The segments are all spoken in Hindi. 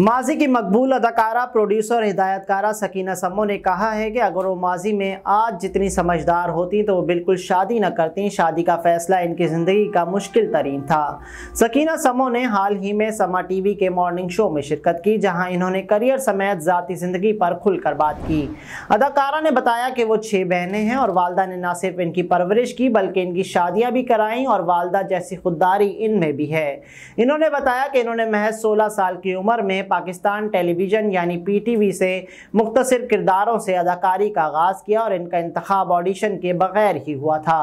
माजी की मकबूल अदाकारा प्रोड्यूसर हिदायतकारा सकीना समो ने कहा है कि अगर वो माजी में आज जितनी समझदार होती तो वो बिल्कुल शादी न करती शादी का फैसला इनकी ज़िंदगी का मुश्किल तरीन था सकीना समो ने हाल ही में समा टीवी के मॉर्निंग शो में शिरकत की जहां इन्होंने करियर समेत ज़ाती ज़िंदगी पर खुलकर बात की अदाकारा ने बताया कि वो छः बहनें हैं और वालदा ने ना सिर्फ इनकी परवरिश की बल्कि इनकी शादियाँ भी कराई और वालदा जैसी खुददारी इनमें भी है इन्होंने बताया कि इन्होंने महज सोलह साल की उम्र में पाकिस्तान टेलीविज़न यानी पीटीवी से मुख्तर किरदारों से अदाकारी का आगाज़ किया और इनका इंतखब ऑडिशन के बगैर ही हुआ था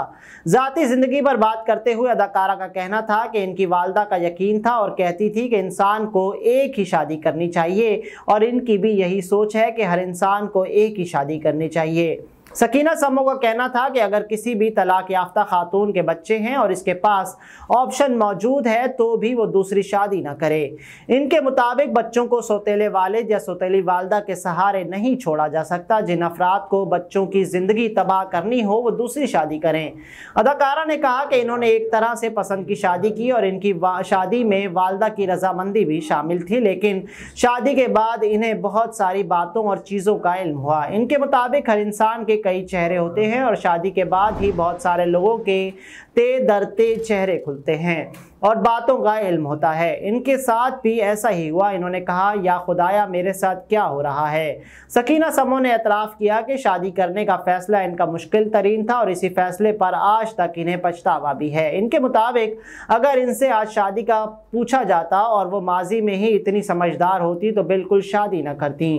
ज़ाती ज़िंदगी पर बात करते हुए अदाकारा का कहना था कि इनकी वालदा का यकीन था और कहती थी कि इंसान को एक ही शादी करनी चाहिए और इनकी भी यही सोच है कि हर इंसान को एक ही शादी करनी चाहिए सकीना समो का कहना था कि अगर किसी भी तलाक याफ्ता खातून के बच्चे हैं और इसके पास ऑप्शन मौजूद है तो भी वो दूसरी शादी ना करे इनके मुताबिक बच्चों को सोतेले वालिद या सोतेली वालदा के सहारे नहीं छोड़ा जा सकता जिन अफराद को बच्चों की ज़िंदगी तबाह करनी हो वो दूसरी शादी करें अदाकारा ने कहा कि इन्होंने एक तरह से पसंद की शादी की और इनकी शादी में वालदा की रजामंदी भी शामिल थी लेकिन शादी के बाद इन्हें बहुत सारी बातों और चीज़ों का इल्म हुआ इनके मुताबिक हर इंसान के के कई चेहरे होते हैं और शादी के बाद ही बहुत सारे लोगों के ते दरते चेहरे खुलते हैं और बातों का इल्म होता है इनके साथ भी ऐसा ही हुआ इन्होंने कहा या खुदाया मेरे साथ क्या हो रहा है सकीना समो ने एतराफ़ किया कि शादी करने का फ़ैसला इनका मुश्किल तरीन था और इसी फैसले पर आज तक इन्हें पछतावा भी है इनके मुताबिक अगर इनसे आज शादी का पूछा जाता और वो माजी में ही इतनी समझदार होती तो बिल्कुल शादी ना करती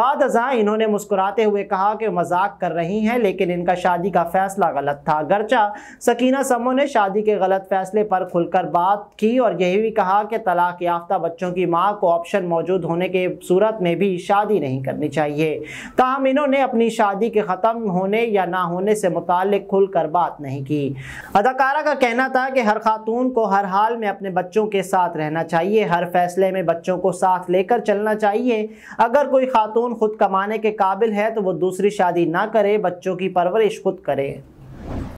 बाद अजा इन्होंने मुस्कुराते हुए कहा कि मजाक कर रही हैं लेकिन इनका शादी का फ़ैसला गलत था गरचा सकीना समो ने शादी के गलत फ़ैसले पर खुलकर बात की और यह भी कहा कि तलाक याफ्ता बच्चों की माँ को ऑप्शन मौजूद होने के सूरत में भी शादी नहीं करनी चाहिए ताहम इन्होंने अपनी शादी के ख़त्म होने या ना होने से मुतल कर बात नहीं की अदाकारा का कहना था कि हर खातून को हर हाल में अपने बच्चों के साथ रहना चाहिए हर फैसले में बच्चों को साथ लेकर चलना चाहिए अगर कोई खातून खुद कमाने के काबिल है तो वो दूसरी शादी ना करे बच्चों की परवरिश खुद करे